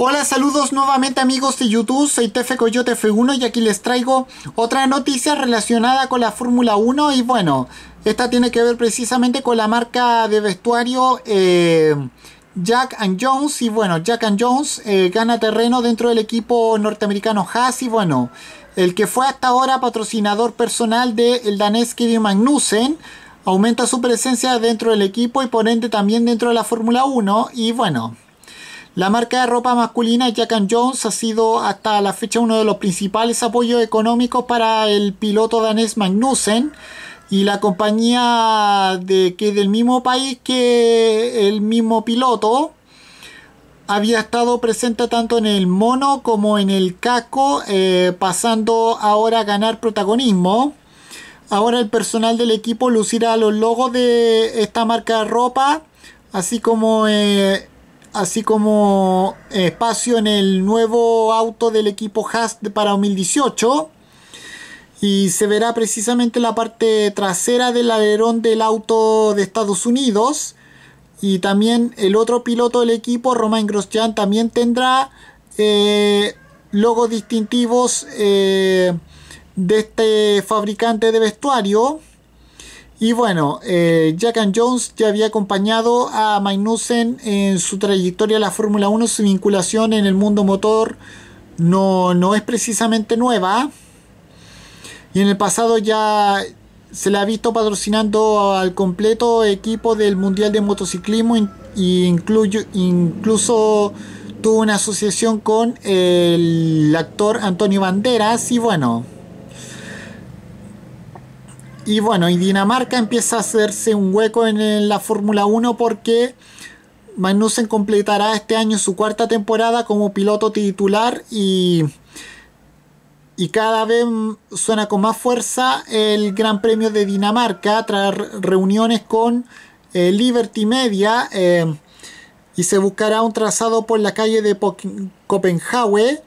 Hola, saludos nuevamente amigos de YouTube, soy Tefecoyote F1 y aquí les traigo otra noticia relacionada con la Fórmula 1 y bueno, esta tiene que ver precisamente con la marca de vestuario eh, Jack and Jones y bueno, Jack and Jones eh, gana terreno dentro del equipo norteamericano Haas y bueno, el que fue hasta ahora patrocinador personal del danés Kevin Magnussen aumenta su presencia dentro del equipo y ponente también dentro de la Fórmula 1 y bueno, la marca de ropa masculina Jack and Jones ha sido hasta la fecha uno de los principales apoyos económicos para el piloto danés Magnussen y la compañía de que del mismo país que el mismo piloto había estado presente tanto en el mono como en el casco, eh, pasando ahora a ganar protagonismo. Ahora el personal del equipo lucirá los logos de esta marca de ropa, así como eh, así como eh, espacio en el nuevo auto del equipo Haas para 2018 y se verá precisamente la parte trasera del alerón del auto de Estados Unidos y también el otro piloto del equipo Romain Grosjean también tendrá eh, logos distintivos eh, de este fabricante de vestuario y bueno, eh, Jack and Jones ya había acompañado a Magnussen en su trayectoria a la Fórmula 1, su vinculación en el mundo motor no, no es precisamente nueva. Y en el pasado ya se le ha visto patrocinando al completo equipo del Mundial de Motociclismo e incluso tuvo una asociación con el actor Antonio Banderas y bueno, y bueno, y Dinamarca empieza a hacerse un hueco en la Fórmula 1 porque Magnussen completará este año su cuarta temporada como piloto titular y, y cada vez suena con más fuerza el Gran Premio de Dinamarca tras reuniones con eh, Liberty Media eh, y se buscará un trazado por la calle de Copenhague.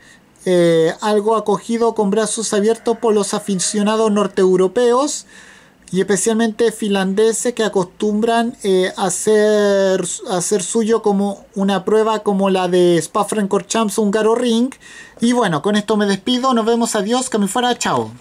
Eh, algo acogido con brazos abiertos por los aficionados norteeuropeos y especialmente finlandeses que acostumbran eh, hacer, hacer, suyo como una prueba como la de Spa-Francorchamps Garo Ring. Y bueno, con esto me despido, nos vemos, adiós, que me fuera, chao.